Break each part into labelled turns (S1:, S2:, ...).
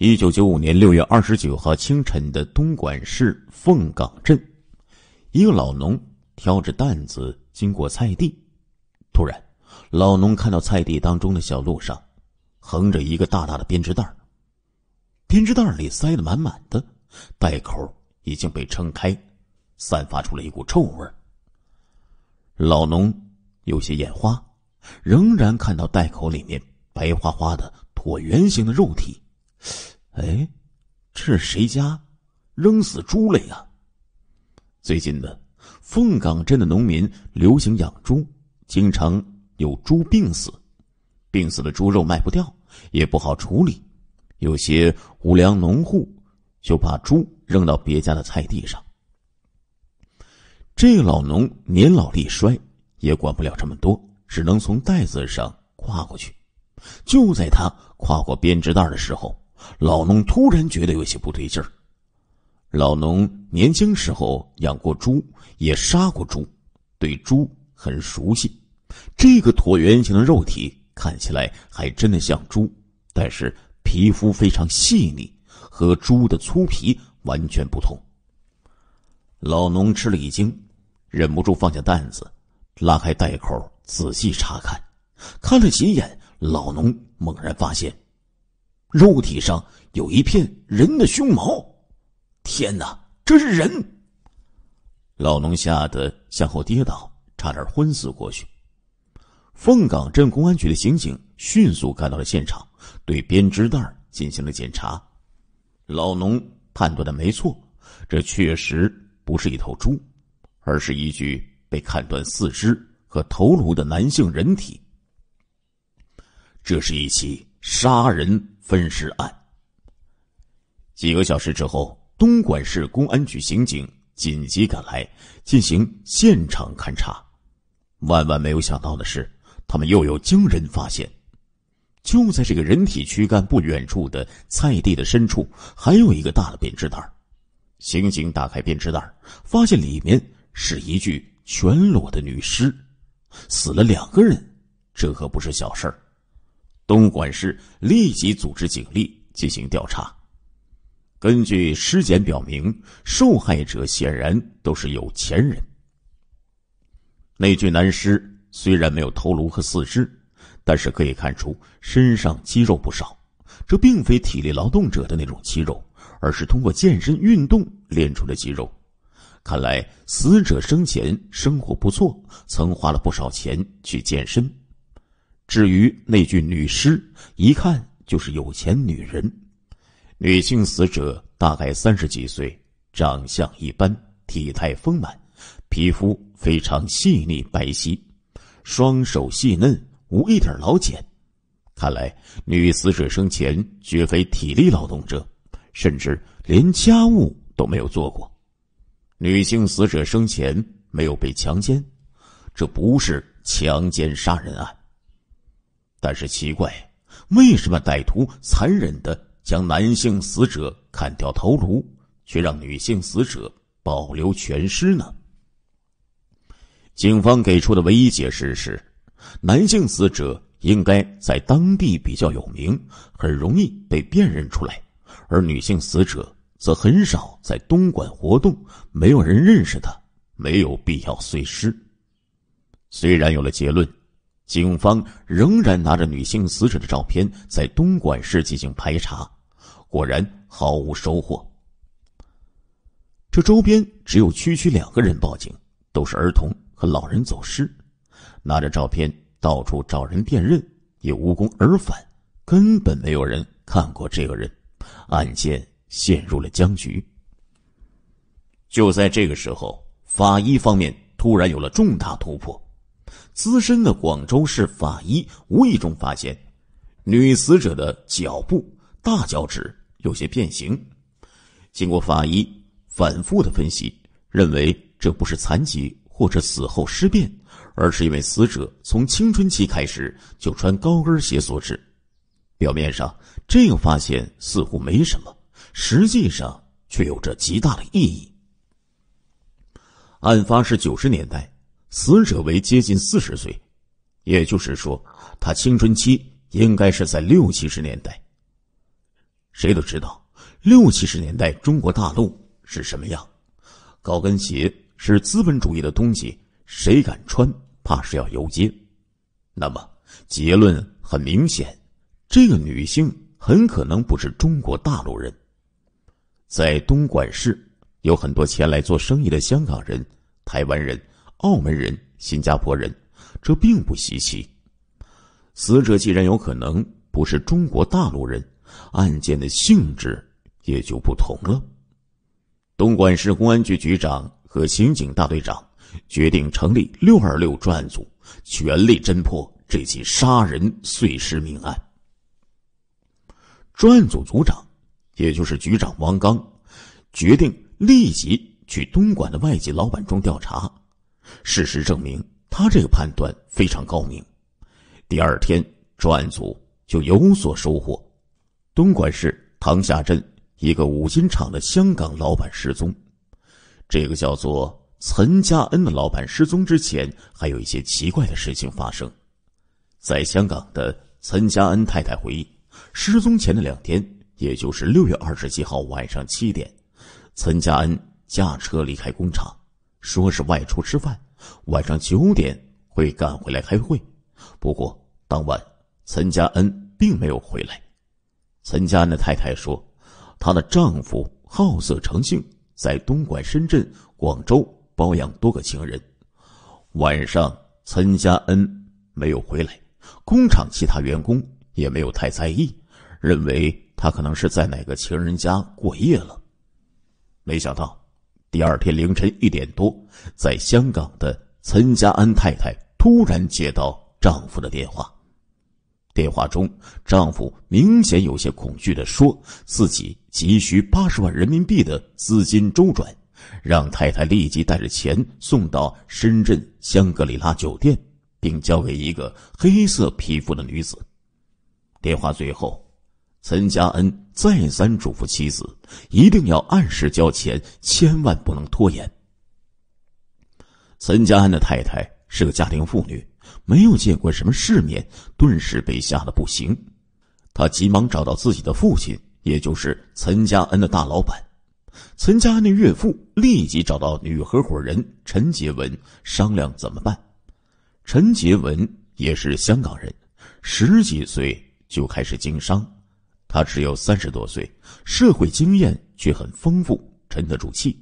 S1: 一九九五年六月二十九号清晨的东莞市凤岗镇，一个老农挑着担子经过菜地，突然，老农看到菜地当中的小路上横着一个大大的编织袋，编织袋里塞得满满的，袋口已经被撑开，散发出了一股臭味老农有些眼花，仍然看到袋口里面白花花的椭圆形的肉体。哎，这是谁家扔死猪了呀？最近的凤岗镇的农民流行养猪，经常有猪病死，病死的猪肉卖不掉，也不好处理，有些无良农户就把猪扔到别家的菜地上。这老农年老力衰，也管不了这么多，只能从袋子上跨过去。就在他跨过编织袋的时候，老农突然觉得有些不对劲儿。老农年轻时候养过猪，也杀过猪，对猪很熟悉。这个椭圆形的肉体看起来还真的像猪，但是皮肤非常细腻，和猪的粗皮完全不同。老农吃了一惊，忍不住放下担子，拉开袋口仔细查看。看了几眼，老农猛然发现。肉体上有一片人的胸毛，天哪，这是人！老农吓得向后跌倒，差点昏死过去。凤岗镇公安局的刑警迅速赶到了现场，对编织袋进行了检查。老农判断的没错，这确实不是一头猪，而是一具被砍断四肢和头颅的男性人体。这是一起杀人。分尸案。几个小时之后，东莞市公安局刑警紧急赶来进行现场勘查。万万没有想到的是，他们又有惊人发现：就在这个人体躯干不远处的菜地的深处，还有一个大的编织袋。刑警打开编织袋，发现里面是一具全裸的女尸。死了两个人，这可不是小事儿。东莞市立即组织警力进行调查。根据尸检表明，受害者显然都是有钱人。那具男尸虽然没有头颅和四肢，但是可以看出身上肌肉不少。这并非体力劳动者的那种肌肉，而是通过健身运动练出的肌肉。看来死者生前生活不错，曾花了不少钱去健身。至于那具女尸，一看就是有钱女人。女性死者大概三十几岁，长相一般，体态丰满，皮肤非常细腻白皙，双手细嫩，无一点老茧。看来女死者生前绝非体力劳动者，甚至连家务都没有做过。女性死者生前没有被强奸，这不是强奸杀人案。但是奇怪，为什么歹徒残忍的将男性死者砍掉头颅，却让女性死者保留全尸呢？警方给出的唯一解释是：男性死者应该在当地比较有名，很容易被辨认出来；而女性死者则很少在东莞活动，没有人认识他，没有必要碎尸。虽然有了结论。警方仍然拿着女性死者的照片在东莞市进行排查，果然毫无收获。这周边只有区区两个人报警，都是儿童和老人走失，拿着照片到处找人辨认，也无功而返，根本没有人看过这个人，案件陷入了僵局。就在这个时候，法医方面突然有了重大突破。资深的广州市法医无意中发现，女死者的脚部大脚趾有些变形。经过法医反复的分析，认为这不是残疾或者死后尸变，而是因为死者从青春期开始就穿高跟鞋所致。表面上这个发现似乎没什么，实际上却有着极大的意义。案发是九十年代。死者为接近四十岁，也就是说，她青春期应该是在六七十年代。谁都知道，六七十年代中国大陆是什么样，高跟鞋是资本主义的东西，谁敢穿，怕是要游街。那么结论很明显，这个女性很可能不是中国大陆人。在东莞市，有很多前来做生意的香港人、台湾人。澳门人、新加坡人，这并不稀奇。死者既然有可能不是中国大陆人，案件的性质也就不同了。东莞市公安局局长和刑警大队长决定成立六二六专案组，全力侦破这起杀人碎尸命案。专案组组长，也就是局长王刚，决定立即去东莞的外籍老板中调查。事实证明，他这个判断非常高明。第二天，专案组就有所收获。东莞市塘厦镇一个五金厂的香港老板失踪。这个叫做岑家恩的老板失踪之前，还有一些奇怪的事情发生。在香港的岑家恩太太回忆，失踪前的两天，也就是六月二十七号晚上七点，岑家恩驾车离开工厂。说是外出吃饭，晚上九点会赶回来开会。不过当晚，岑家恩并没有回来。岑家恩的太太说，她的丈夫好色成性，在东莞、深圳、广州包养多个情人。晚上，岑家恩没有回来，工厂其他员工也没有太在意，认为他可能是在哪个情人家过夜了。没想到。第二天凌晨一点多，在香港的岑家安太太突然接到丈夫的电话，电话中丈夫明显有些恐惧的说：“自己急需八十万人民币的资金周转，让太太立即带着钱送到深圳香格里拉酒店，并交给一个黑色皮肤的女子。”电话最后。陈家恩再三嘱咐妻子，一定要按时交钱，千万不能拖延。陈家恩的太太是个家庭妇女，没有见过什么世面，顿时被吓得不行。他急忙找到自己的父亲，也就是陈家恩的大老板，陈家恩的岳父，立即找到女合伙人陈杰文商量怎么办。陈杰文也是香港人，十几岁就开始经商。他只有三十多岁，社会经验却很丰富，沉得住气。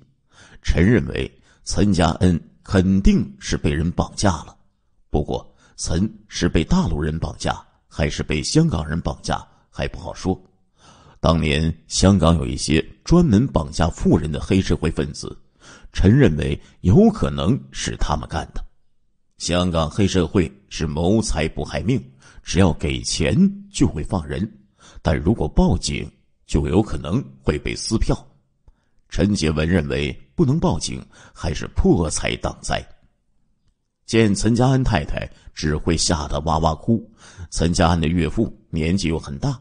S1: 陈认为，岑家恩肯定是被人绑架了。不过，岑是被大陆人绑架，还是被香港人绑架，还不好说。当年香港有一些专门绑架富人的黑社会分子，陈认为有可能是他们干的。香港黑社会是谋财不害命，只要给钱就会放人。但如果报警，就有可能会被撕票。陈杰文认为不能报警，还是破财挡灾。见岑家安太太只会吓得哇哇哭，岑家安的岳父年纪又很大，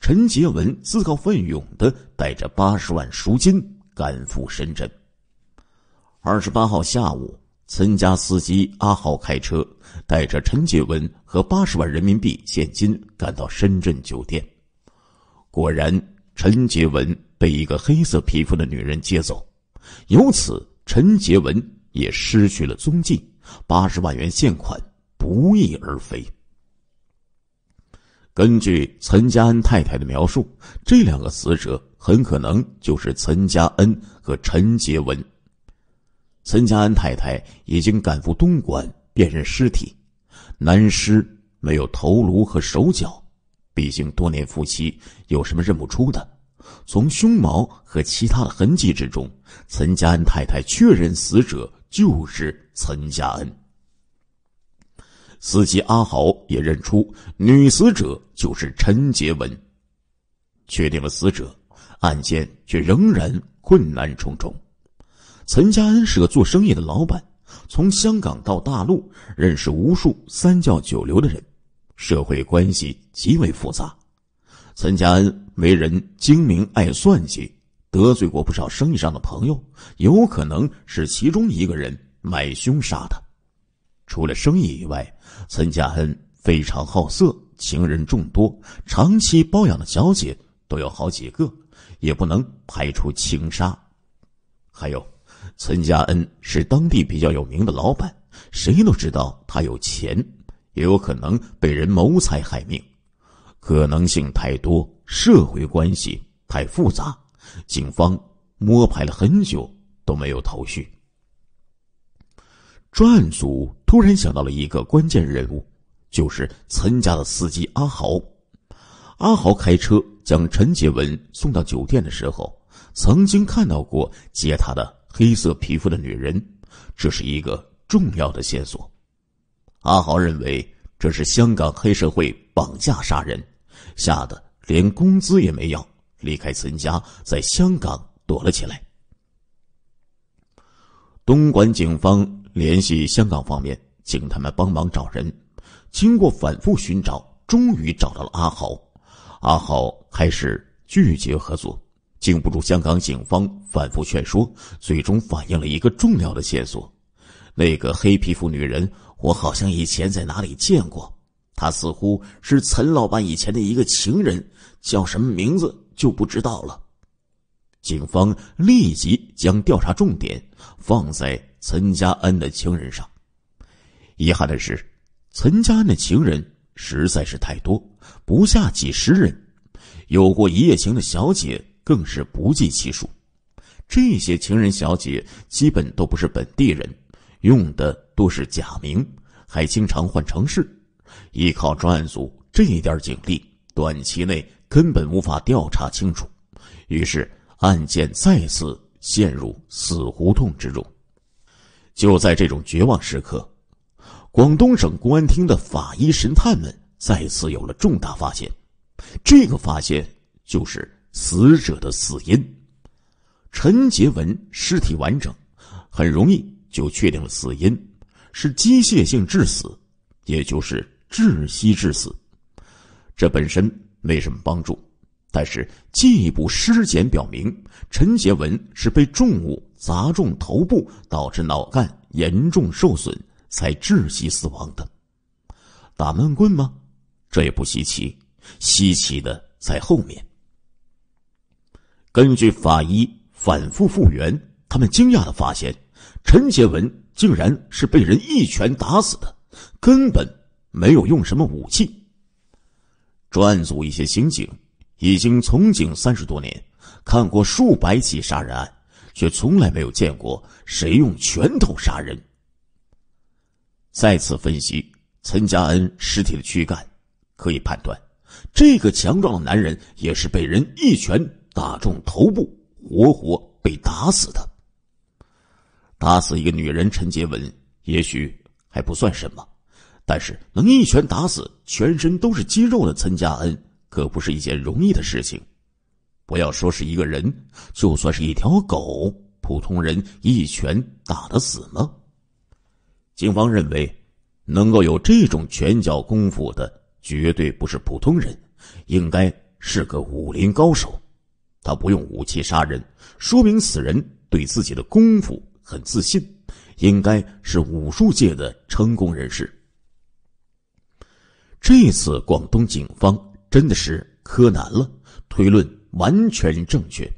S1: 陈杰文自告奋勇的带着八十万赎金赶赴深圳。二十八号下午，岑家司机阿豪开车带着陈杰文和八十万人民币现金赶到深圳酒店。果然，陈杰文被一个黑色皮肤的女人接走，由此陈杰文也失去了踪迹。八十万元现款不翼而飞。根据岑家恩太太的描述，这两个死者很可能就是岑家恩和陈杰文。岑家恩太太已经赶赴东莞辨认尸体，男尸没有头颅和手脚。毕竟多年夫妻有什么认不出的？从胸毛和其他的痕迹之中，岑家恩太太确认死者就是岑家恩。司机阿豪也认出女死者就是陈杰文，确定了死者，案件却仍然困难重重。岑家恩是个做生意的老板，从香港到大陆认识无数三教九流的人。社会关系极为复杂，岑家恩为人精明，爱算计，得罪过不少生意上的朋友，有可能是其中一个人买凶杀的。除了生意以外，岑家恩非常好色，情人众多，长期包养的小姐都有好几个，也不能排除情杀。还有，岑家恩是当地比较有名的老板，谁都知道他有钱。也有可能被人谋财害命，可能性太多，社会关系太复杂，警方摸排了很久都没有头绪。专案组突然想到了一个关键人物，就是陈家的司机阿豪。阿豪开车将陈杰文送到酒店的时候，曾经看到过接他的黑色皮肤的女人，这是一个重要的线索。阿豪认为这是香港黑社会绑架杀人，吓得连工资也没要，离开岑家，在香港躲了起来。东莞警方联系香港方面，请他们帮忙找人。经过反复寻找，终于找到了阿豪。阿豪开始拒绝合作，经不住香港警方反复劝说，最终反映了一个重要的线索：那个黑皮肤女人。我好像以前在哪里见过他，似乎是陈老板以前的一个情人，叫什么名字就不知道了。警方立即将调查重点放在陈家恩的情人上。遗憾的是，陈家恩的情人实在是太多，不下几十人，有过一夜情的小姐更是不计其数。这些情人小姐基本都不是本地人。用的都是假名，还经常换城市，依靠专案组这一点警力，短期内根本无法调查清楚，于是案件再次陷入死胡同之中。就在这种绝望时刻，广东省公安厅的法医神探们再次有了重大发现，这个发现就是死者的死因：陈杰文尸体完整，很容易。就确定了死因是机械性致死，也就是窒息致死。这本身没什么帮助，但是进一步尸检表明，陈杰文是被重物砸中头部，导致脑干严重受损才窒息死亡的。打闷棍吗？这也不稀奇，稀奇的在后面。根据法医反复复原，他们惊讶的发现。陈杰文竟然是被人一拳打死的，根本没有用什么武器。专案组一些刑警已经从警三十多年，看过数百起杀人案，却从来没有见过谁用拳头杀人。再次分析岑家恩尸体的躯干，可以判断，这个强壮的男人也是被人一拳打中头部，活活被打死的。打死一个女人陈杰文，也许还不算什么；但是能一拳打死全身都是肌肉的岑家恩，可不是一件容易的事情。不要说是一个人，就算是一条狗，普通人一拳打得死吗？警方认为，能够有这种拳脚功夫的，绝对不是普通人，应该是个武林高手。他不用武器杀人，说明此人对自己的功夫。很自信，应该是武术界的成功人士。这次广东警方真的是柯南了，推论完全正确。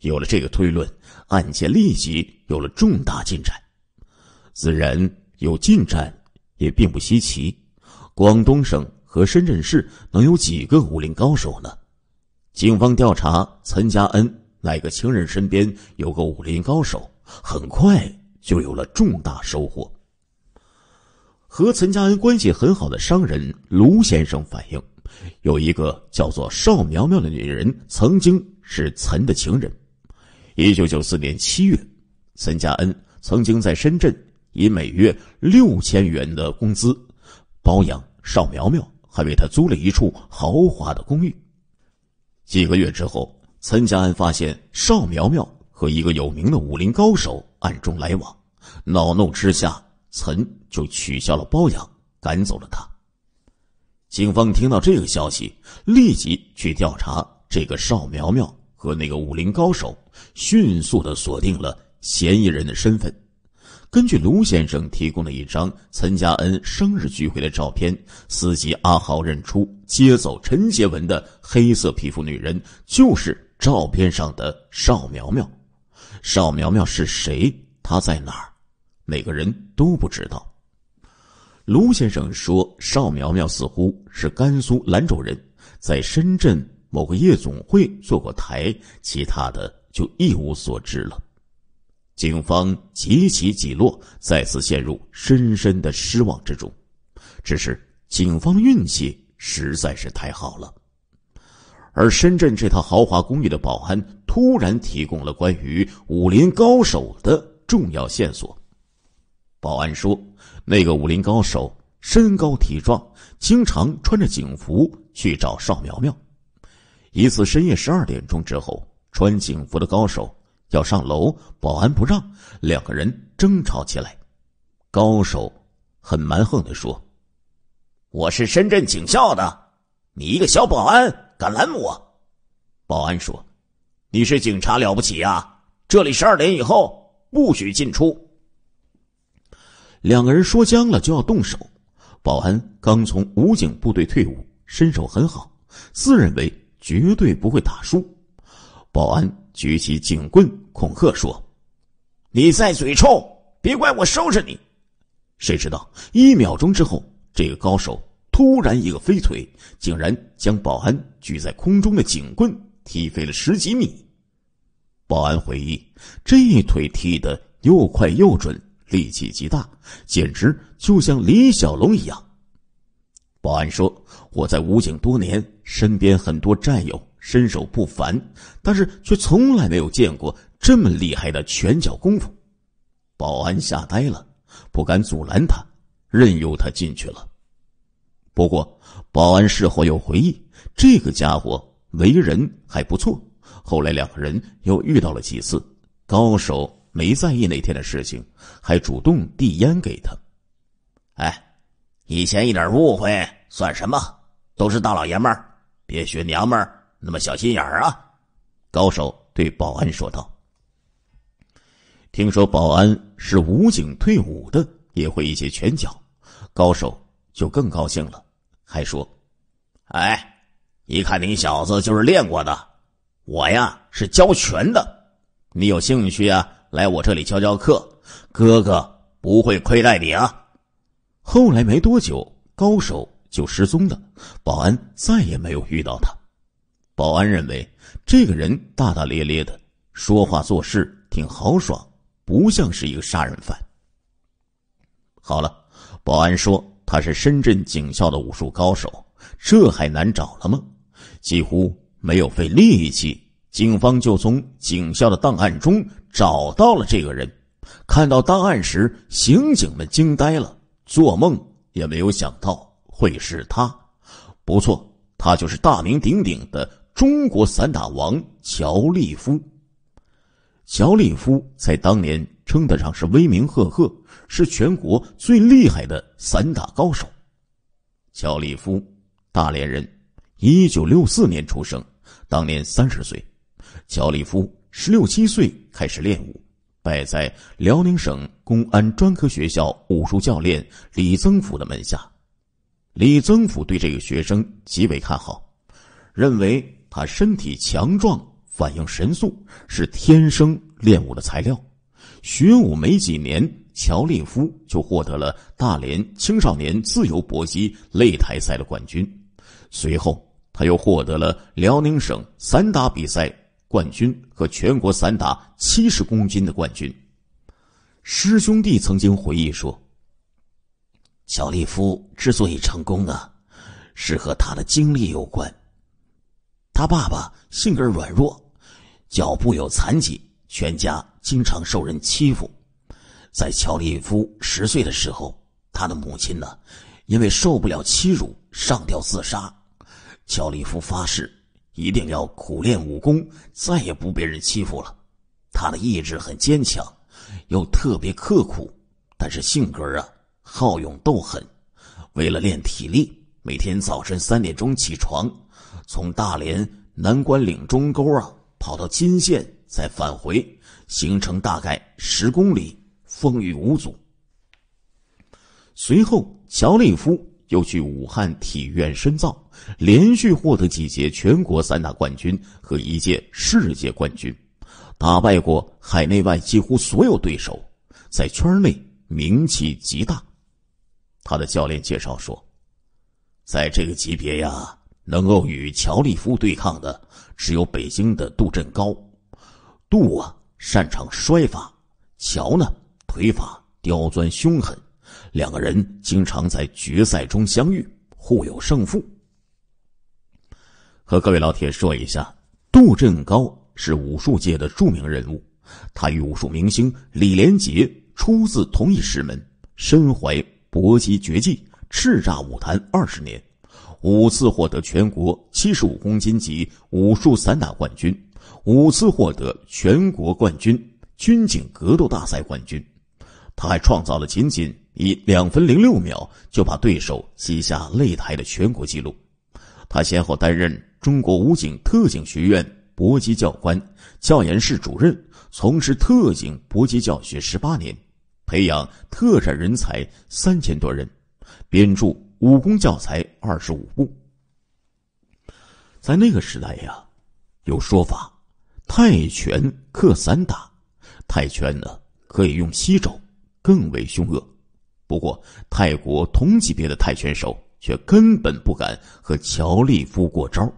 S1: 有了这个推论，案件立即有了重大进展。自然有进展也并不稀奇，广东省和深圳市能有几个武林高手呢？警方调查，岑家恩那个情人身边有个武林高手。很快就有了重大收获。和岑家恩关系很好的商人卢先生反映，有一个叫做邵苗苗的女人，曾经是岑的情人。一九九四年七月，岑家恩曾经在深圳以每月六千元的工资包养邵苗苗，还为她租了一处豪华的公寓。几个月之后，岑家恩发现邵苗苗。和一个有名的武林高手暗中来往，恼怒之下，岑就取消了包养，赶走了他。警方听到这个消息，立即去调查这个邵苗苗和那个武林高手，迅速的锁定了嫌疑人的身份。根据卢先生提供的一张岑家恩生日聚会的照片，司机阿豪认出接走陈杰文的黑色皮肤女人就是照片上的邵苗苗。邵苗苗是谁？她在哪儿？每个人都不知道。卢先生说，邵苗苗似乎是甘肃兰州人，在深圳某个夜总会做过台，其他的就一无所知了。警方极起几落，再次陷入深深的失望之中。只是警方运气实在是太好了。而深圳这套豪华公寓的保安突然提供了关于武林高手的重要线索。保安说：“那个武林高手身高体壮，经常穿着警服去找邵苗苗。一次深夜十二点钟之后，穿警服的高手要上楼，保安不让，两个人争吵起来。高手很蛮横的说：‘我是深圳警校的。’”你一个小保安敢拦我？保安说：“你是警察了不起啊！这里十二点以后不许进出。”两个人说僵了就要动手。保安刚从武警部队退伍，身手很好，自认为绝对不会打输。保安举起警棍恐吓说：“你再嘴臭，别怪我收拾你！”谁知道一秒钟之后，这个高手。突然，一个飞腿，竟然将保安举在空中的警棍踢飞了十几米。保安回忆，这一腿踢得又快又准，力气极大，简直就像李小龙一样。保安说：“我在武警多年，身边很多战友身手不凡，但是却从来没有见过这么厉害的拳脚功夫。”保安吓呆了，不敢阻拦他，任由他进去了。不过，保安事后又回忆，这个家伙为人还不错。后来两个人又遇到了几次，高手没在意那天的事情，还主动递烟给他。哎，以前一点误会算什么？都是大老爷们儿，别学娘们儿那么小心眼儿啊！高手对保安说道。听说保安是武警退伍的，也会一些拳脚，高手就更高兴了。还说：“哎，一看你小子就是练过的，我呀是教拳的，你有兴趣啊？来我这里教教课，哥哥不会亏待你啊。”后来没多久，高手就失踪了，保安再也没有遇到他。保安认为这个人大大咧咧的，说话做事挺豪爽，不像是一个杀人犯。好了，保安说。他是深圳警校的武术高手，这还难找了吗？几乎没有费力气，警方就从警校的档案中找到了这个人。看到档案时，刑警们惊呆了，做梦也没有想到会是他。不错，他就是大名鼎鼎的中国散打王乔利夫。乔利夫在当年。称得上是威名赫赫，是全国最厉害的散打高手。乔立夫，大连人，一九六四年出生，当年三十岁。乔立夫十六七岁开始练武，拜在辽宁省公安专科学校武术教练李增福的门下。李增福对这个学生极为看好，认为他身体强壮，反应神速，是天生练武的材料。学武没几年，乔利夫就获得了大连青少年自由搏击擂台赛的冠军。随后，他又获得了辽宁省散打比赛冠军和全国散打七十公斤的冠军。师兄弟曾经回忆说：“乔立夫之所以成功啊，是和他的经历有关。他爸爸性格软弱，脚步有残疾，全家。”经常受人欺负，在乔利夫十岁的时候，他的母亲呢，因为受不了欺辱上吊自杀。乔利夫发誓一定要苦练武功，再也不被人欺负了。他的意志很坚强，又特别刻苦，但是性格啊好勇斗狠。为了练体力，每天早晨三点钟起床，从大连南关岭中沟啊跑到金县，再返回。行程大概十公里，风雨无阻。随后，乔利夫又去武汉体院深造，连续获得几届全国三大冠军和一届世界冠军，打败过海内外几乎所有对手，在圈内名气极大。他的教练介绍说，在这个级别呀，能够与乔利夫对抗的只有北京的杜振高，杜啊。擅长摔法，乔呢腿法刁钻凶狠，两个人经常在决赛中相遇，互有胜负。和各位老铁说一下，杜振高是武术界的著名人物，他与武术明星李连杰出自同一师门，身怀搏击绝技，叱咤武坛二十年，五次获得全国七十五公斤级武术散打冠军。五次获得全国冠军、军警格斗大赛冠军，他还创造了仅仅以两分零六秒就把对手击下擂台的全国纪录。他先后担任中国武警特警学院搏击教官、教研室主任，从事特警搏击教学十八年，培养特战人才三千多人，编著武功教材二十五部。在那个时代呀，有说法。泰拳克散打，泰拳呢可以用膝肘，更为凶恶。不过泰国同级别的泰拳手却根本不敢和乔利夫过招。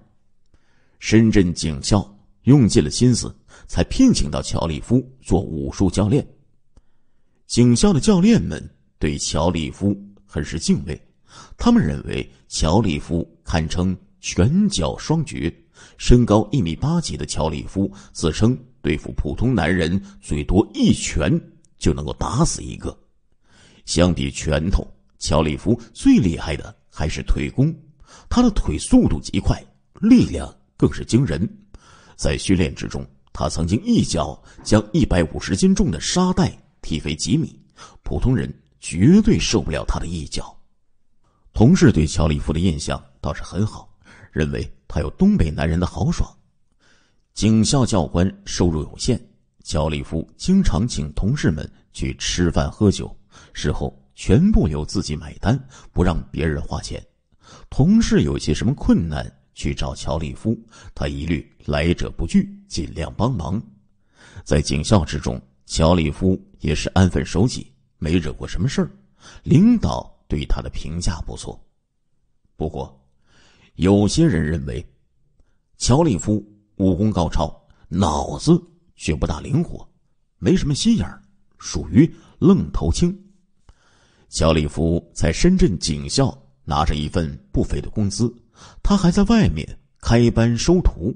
S1: 深圳警校用尽了心思，才聘请到乔利夫做武术教练。警校的教练们对乔利夫很是敬畏，他们认为乔利夫堪称拳脚双绝。身高一米八几的乔里夫自称对付普通男人最多一拳就能够打死一个。相比拳头，乔里夫最厉害的还是腿功。他的腿速度极快，力量更是惊人。在训练之中，他曾经一脚将一百五十斤重的沙袋踢飞几米，普通人绝对受不了他的一脚。同事对乔里夫的印象倒是很好，认为。他有东北男人的豪爽，警校教官收入有限，乔利夫经常请同事们去吃饭喝酒，事后全部由自己买单，不让别人花钱。同事有些什么困难，去找乔利夫，他一律来者不拒，尽量帮忙。在警校之中，乔利夫也是安分守己，没惹过什么事儿，领导对他的评价不错。不过。有些人认为，乔利夫武功高超，脑子却不大灵活，没什么心眼儿，属于愣头青。乔利夫在深圳警校拿着一份不菲的工资，他还在外面开班收徒。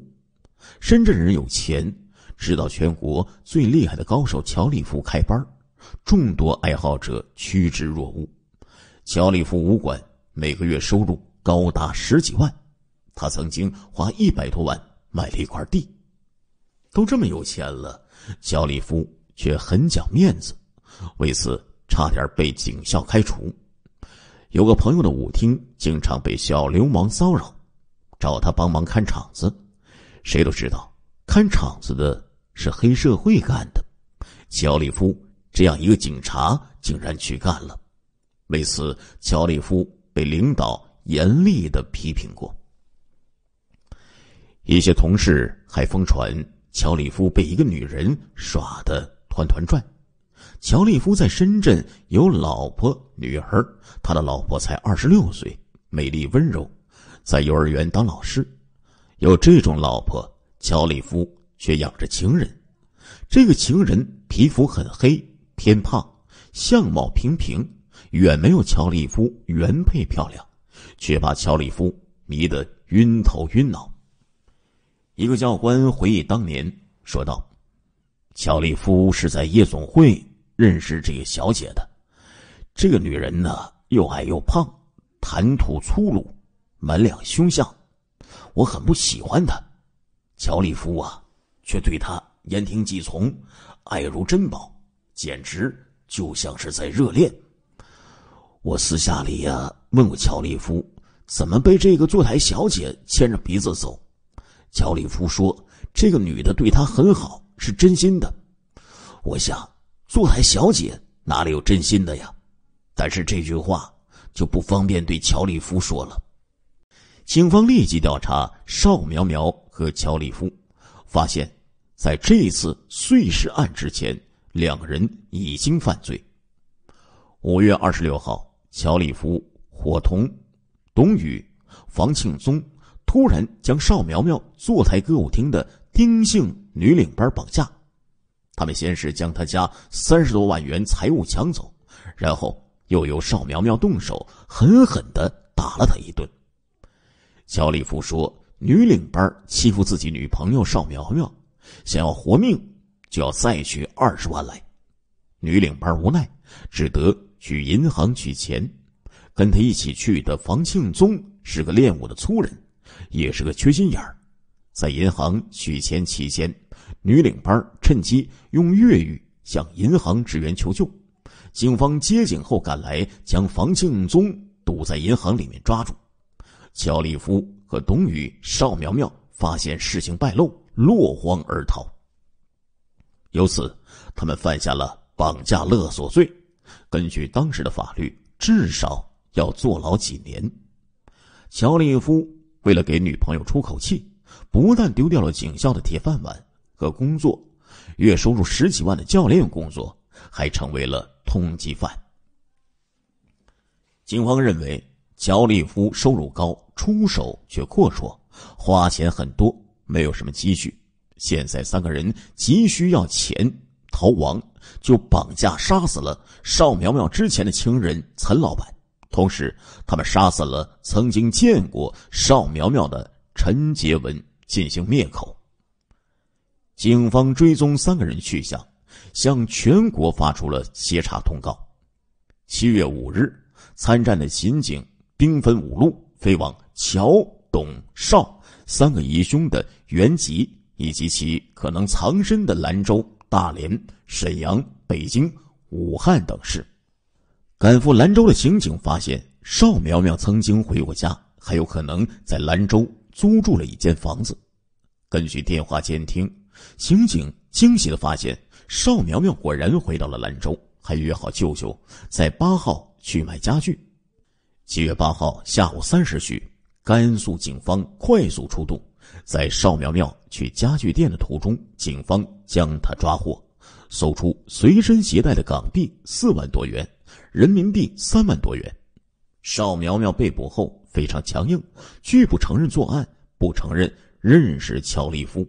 S1: 深圳人有钱，知道全国最厉害的高手乔利夫开班众多爱好者趋之若鹜。乔利夫武馆每个月收入。高达十几万，他曾经花一百多万买了一块地。都这么有钱了，乔里夫却很讲面子，为此差点被警校开除。有个朋友的舞厅经常被小流氓骚扰，找他帮忙看场子。谁都知道看场子的是黑社会干的，乔里夫这样一个警察竟然去干了，为此乔里夫被领导。严厉的批评过。一些同事还疯传乔里夫被一个女人耍得团团转。乔里夫在深圳有老婆女儿，他的老婆才二十六岁，美丽温柔，在幼儿园当老师。有这种老婆，乔里夫却养着情人。这个情人皮肤很黑，偏胖，相貌平平，远没有乔里夫原配漂亮。却把乔利夫迷得晕头晕脑。一个教官回忆当年说道：“乔利夫是在夜总会认识这个小姐的。这个女人呢，又矮又胖，谈吐粗鲁，满脸凶相，我很不喜欢她。乔利夫啊，却对她言听计从，爱如珍宝，简直就像是在热恋。我私下里呀。”问过乔利夫，怎么被这个坐台小姐牵着鼻子走？乔利夫说：“这个女的对他很好，是真心的。”我想，坐台小姐哪里有真心的呀？但是这句话就不方便对乔利夫说了。警方立即调查邵苗苗和乔利夫，发现，在这次碎尸案之前，两个人已经犯罪。五月二十六号，乔利夫。伙同董宇、房庆宗突然将邵苗苗坐台歌舞厅的丁姓女领班绑架。他们先是将她家三十多万元财物抢走，然后又由邵苗苗动手狠狠的打了他一顿。小李夫说：“女领班欺负自己女朋友邵苗苗，想要活命就要再取二十万来。”女领班无奈，只得去银行取钱。跟他一起去的房庆宗是个练武的粗人，也是个缺心眼儿。在银行取钱期间，女领班趁机用粤语向银行职员求救。警方接警后赶来，将房庆宗堵在银行里面抓住。乔立夫和董宇、邵苗苗发现事情败露，落荒而逃。由此，他们犯下了绑架勒索罪。根据当时的法律，至少。要坐牢几年？乔利夫为了给女朋友出口气，不但丢掉了警校的铁饭碗和工作，月收入十几万的教练工作，还成为了通缉犯。警方认为，乔利夫收入高，出手却阔绰，花钱很多，没有什么积蓄。现在三个人急需要钱逃亡，就绑架杀死了邵苗苗之前的情人陈老板。同时，他们杀死了曾经见过邵苗苗的陈杰文，进行灭口。警方追踪三个人去向，向全国发出了协查通告。七月五日，参战的刑警兵分五路，飞往乔、董、邵三个疑凶的原籍以及其可能藏身的兰州、大连、沈阳、北京、武汉等市。赶赴兰州的刑警发现，邵苗苗曾经回过家，还有可能在兰州租住了一间房子。根据电话监听，刑警惊喜的发现，邵苗苗果然回到了兰州，还约好舅舅在八号去买家具。七月八号下午三时许，甘肃警方快速出动，在邵苗苗去家具店的途中，警方将他抓获，搜出随身携带的港币四万多元。人民币三万多元。邵苗苗被捕后非常强硬，拒不承认作案，不承认认识乔利夫。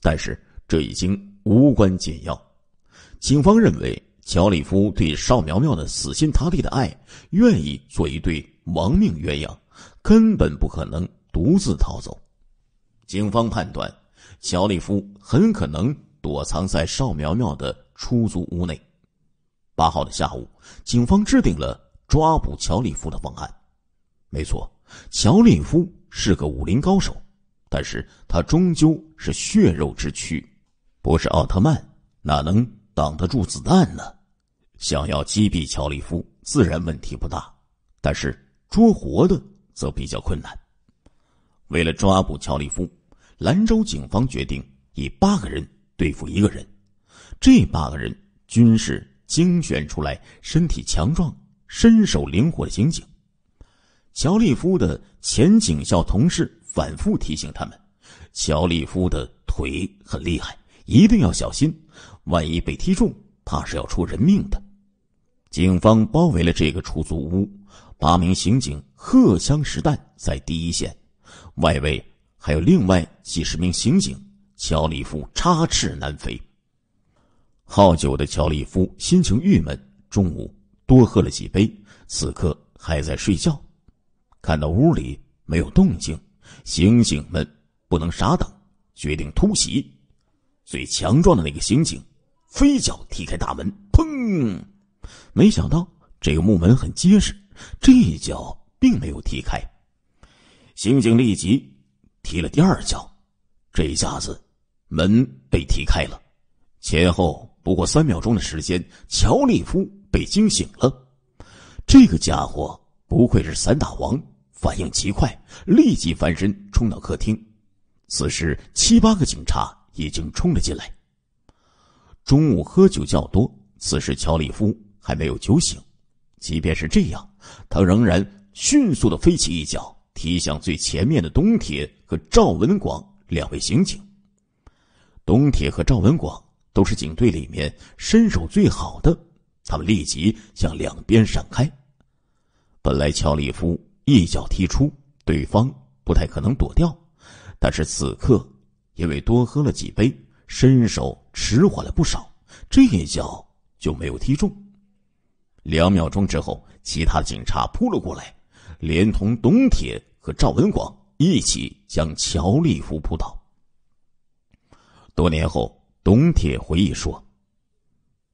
S1: 但是这已经无关紧要。警方认为，乔利夫对邵苗苗的死心塌地的爱，愿意做一对亡命鸳鸯，根本不可能独自逃走。警方判断，乔利夫很可能躲藏在邵苗苗的出租屋内。八号的下午，警方制定了抓捕乔利夫的方案。没错，乔利夫是个武林高手，但是他终究是血肉之躯，不是奥特曼，哪能挡得住子弹呢？想要击毙乔利夫，自然问题不大，但是捉活的则比较困难。为了抓捕乔利夫，兰州警方决定以八个人对付一个人，这八个人均是。精选出来，身体强壮、身手灵活的刑警。乔利夫的前警校同事反复提醒他们：“乔利夫的腿很厉害，一定要小心，万一被踢中，怕是要出人命的。”警方包围了这个出租屋，八名刑警荷枪实弹在第一线，外围还有另外几十名刑警。乔利夫插翅难飞。好酒的乔利夫心情郁闷，中午多喝了几杯，此刻还在睡觉。看到屋里没有动静，刑警们不能傻等，决定突袭。最强壮的那个刑警飞脚踢开大门，砰！没想到这个木门很结实，这一脚并没有踢开。刑警立即踢了第二脚，这一下子门被踢开了，前后。不过三秒钟的时间，乔利夫被惊醒了。这个家伙不愧是散打王，反应极快，立即翻身冲到客厅。此时七八个警察已经冲了进来。中午喝酒较多，此时乔利夫还没有酒醒。即便是这样，他仍然迅速的飞起一脚，踢向最前面的东铁和赵文广两位刑警。东铁和赵文广。都是警队里面身手最好的，他们立即向两边闪开。本来乔利夫一脚踢出，对方不太可能躲掉，但是此刻因为多喝了几杯，身手迟缓了不少，这一脚就没有踢中。两秒钟之后，其他警察扑了过来，连同董铁和赵文广一起将乔利夫扑倒。多年后。董铁回忆说：“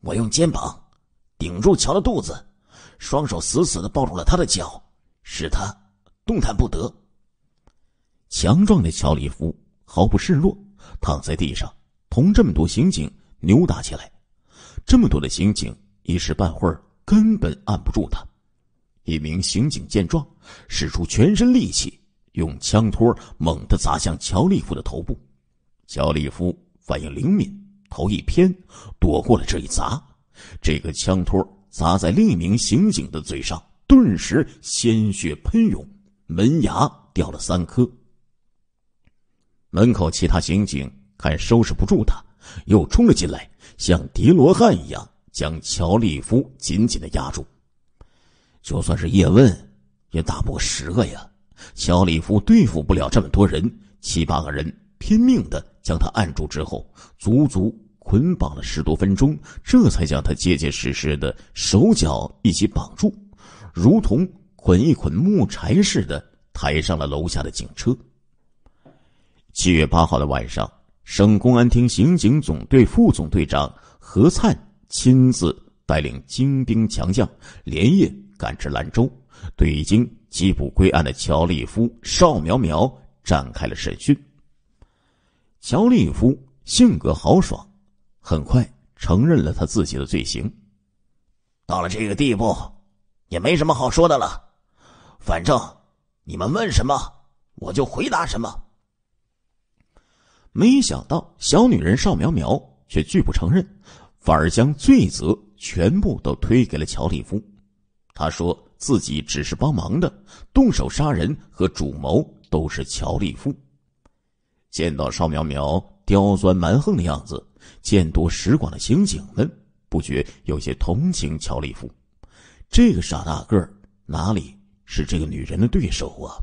S1: 我用肩膀顶住乔的肚子，双手死死的抱住了他的脚，使他动弹不得。强壮的乔利夫毫不示弱，躺在地上同这么多刑警扭打起来。这么多的刑警一时半会儿根本按不住他。一名刑警见状，使出全身力气，用枪托猛地砸向乔利夫的头部。乔利夫反应灵敏。”头一偏，躲过了这一砸。这个枪托砸在另一名刑警的嘴上，顿时鲜血喷涌，门牙掉了三颗。门口其他刑警看收拾不住他，又冲了进来，像叠罗汉一样将乔利夫紧紧的压住。就算是叶问，也打不过十个呀。乔利夫对付不了这么多人，七八个人拼命的。将他按住之后，足足捆绑了十多分钟，这才将他结结实实的手脚一起绑住，如同捆一捆木柴似的，抬上了楼下的警车。七月八号的晚上，省公安厅刑警总队副总队长何灿亲自带领精兵强将，连夜赶至兰州，对已经缉捕归案的乔立夫、邵苗苗展开了审讯。乔利夫性格豪爽，很快承认了他自己的罪行。到了这个地步，也没什么好说的了。反正你们问什么，我就回答什么。没想到小女人邵苗苗却拒不承认，反而将罪责全部都推给了乔利夫。他说自己只是帮忙的，动手杀人和主谋都是乔利夫。见到邵苗苗刁钻蛮横的样子，见多识广的刑警们不觉有些同情乔立夫。这个傻大个儿哪里是这个女人的对手啊？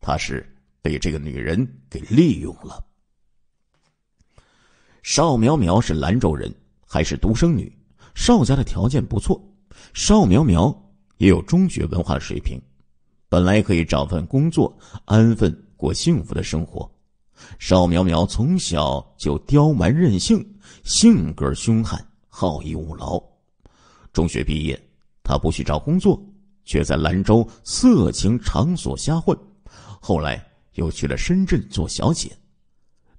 S1: 他是被这个女人给利用了。邵苗苗是兰州人，还是独生女。邵家的条件不错，邵苗苗也有中学文化水平，本来可以找份工作，安分过幸福的生活。邵苗苗从小就刁蛮任性，性格凶悍，好逸恶劳。中学毕业，她不去找工作，却在兰州色情场所瞎混。后来又去了深圳做小姐。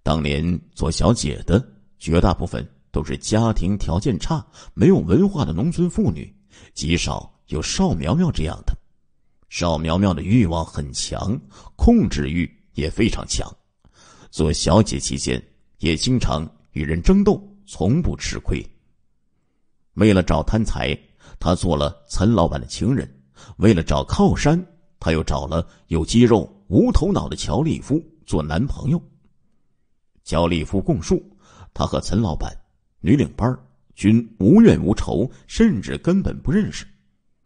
S1: 当年做小姐的绝大部分都是家庭条件差、没有文化的农村妇女，极少有邵苗苗这样的。邵苗苗的欲望很强，控制欲也非常强。做小姐期间，也经常与人争斗，从不吃亏。为了找贪财，他做了岑老板的情人；为了找靠山，他又找了有肌肉、无头脑的乔利夫做男朋友。乔利夫供述，他和岑老板、女领班均无怨无仇，甚至根本不认识。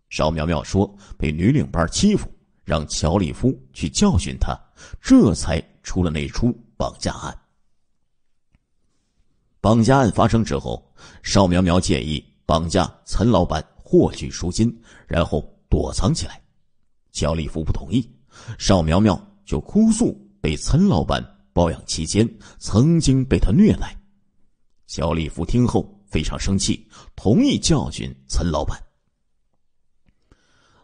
S1: 邵苗苗说，被女领班欺负，让乔利夫去教训他，这才出了那出。绑架案。绑架案发生之后，邵苗苗建议绑架岑老板获取赎金，然后躲藏起来。小李福不同意，邵苗苗就哭诉被岑老板包养期间曾经被他虐待。小李福听后非常生气，同意教训岑老板。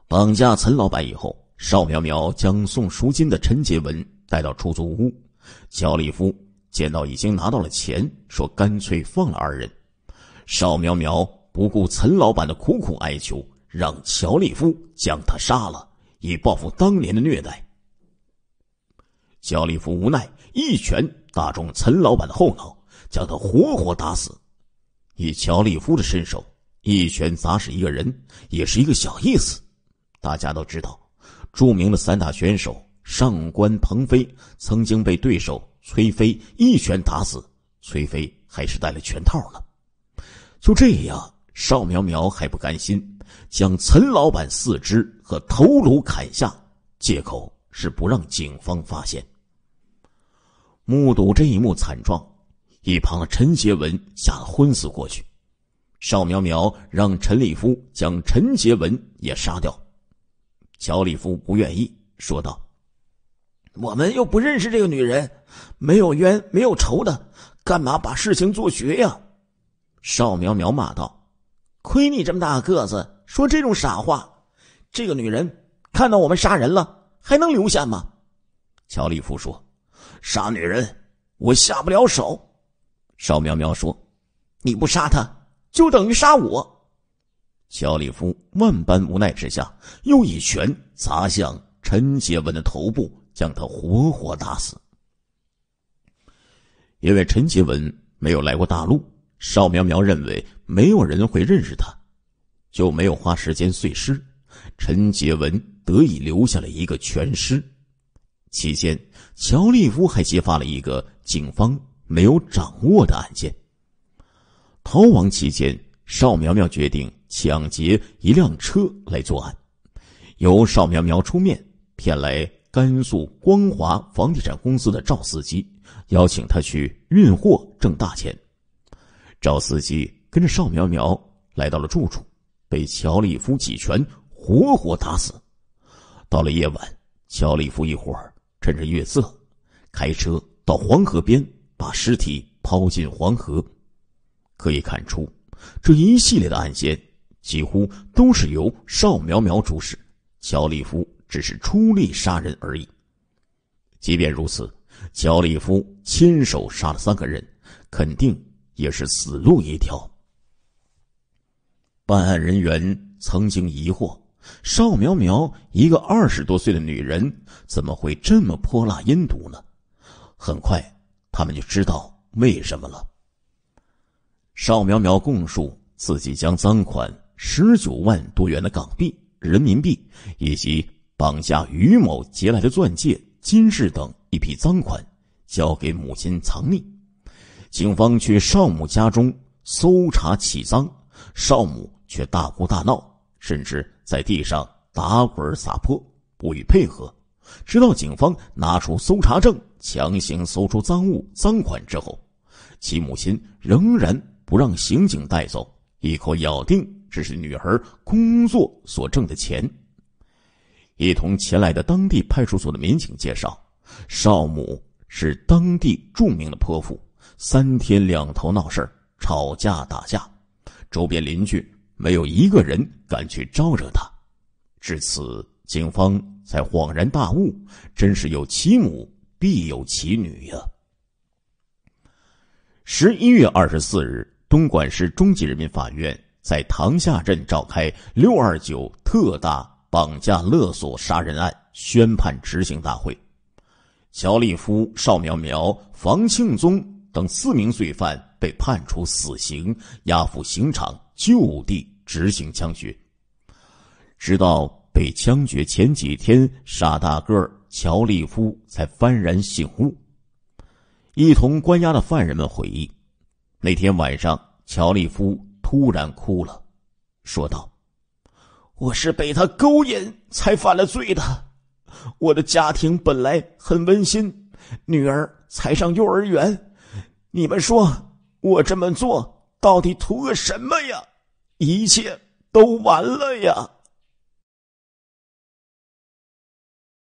S1: 绑架岑老板以后，邵苗苗将送赎金的陈杰文带到出租屋。乔利夫见到已经拿到了钱，说干脆放了二人。邵苗苗不顾陈老板的苦苦哀求，让乔利夫将他杀了，以报复当年的虐待。乔利夫无奈，一拳打中陈老板的后脑，将他活活打死。以乔利夫的身手，一拳砸死一个人也是一个小意思。大家都知道，著名的散打选手。上官鹏飞曾经被对手崔飞一拳打死，崔飞还是戴了拳套了。就这样，邵苗苗还不甘心，将陈老板四肢和头颅砍下，借口是不让警方发现。目睹这一幕惨状，一旁的陈杰文吓得昏死过去。邵苗苗让陈立夫将陈杰文也杀掉，乔立夫不愿意，说道。我们又不认识这个女人，没有冤，没有仇的，干嘛把事情做绝呀？”邵苗苗骂道，“亏你这么大个子，说这种傻话！这个女人看到我们杀人了，还能留下吗？”乔立夫说，“杀女人，我下不了手。”邵苗苗说，“你不杀她，就等于杀我。”乔立夫万般无奈之下，又一拳砸向陈杰文的头部。将他活活打死，因为陈杰文没有来过大陆，邵苗苗认为没有人会认识他，就没有花时间碎尸，陈杰文得以留下了一个全尸。期间，乔利夫还揭发了一个警方没有掌握的案件。逃亡期间，邵苗苗决定抢劫一辆车来作案，由邵苗苗出面骗来。甘肃光华房地产公司的赵司机邀请他去运货挣大钱。赵司机跟着邵苗苗来到了住处，被乔利夫几拳活活打死。到了夜晚，乔利夫一伙儿趁着月色，开车到黄河边，把尸体抛进黄河。可以看出，这一系列的案件几乎都是由邵苗苗主使，乔利夫。只是出力杀人而已。即便如此，乔里夫亲手杀了三个人，肯定也是死路一条。办案人员曾经疑惑：邵苗苗，一个二十多岁的女人，怎么会这么泼辣阴毒呢？很快，他们就知道为什么了。邵苗苗供述，自己将赃款十九万多元的港币、人民币以及……绑架于某劫来的钻戒、金饰等一批赃款，交给母亲藏匿。警方去少母家中搜查起赃，少母却大哭大闹，甚至在地上打滚撒泼，不予配合。直到警方拿出搜查证，强行搜出赃物赃款之后，其母亲仍然不让刑警带走，一口咬定这是女儿工作所挣的钱。一同前来的当地派出所的民警介绍，少母是当地著名的泼妇，三天两头闹事吵架、打架，周边邻居没有一个人敢去招惹他。至此，警方才恍然大悟，真是有其母必有其女呀。十一月二十四日，东莞市中级人民法院在塘下镇召开“六二九”特大。绑架勒索杀人案宣判执行大会，乔利夫、邵苗苗、房庆宗等四名罪犯被判处死刑，押赴刑场就地执行枪决。直到被枪决前几天，傻大个乔利夫才幡然醒悟。一同关押的犯人们回忆，那天晚上，乔利夫突然哭了，说道。我是被他勾引才犯了罪的。我的家庭本来很温馨，女儿才上幼儿园。你们说我这么做到底图个什么呀？一切都完了呀。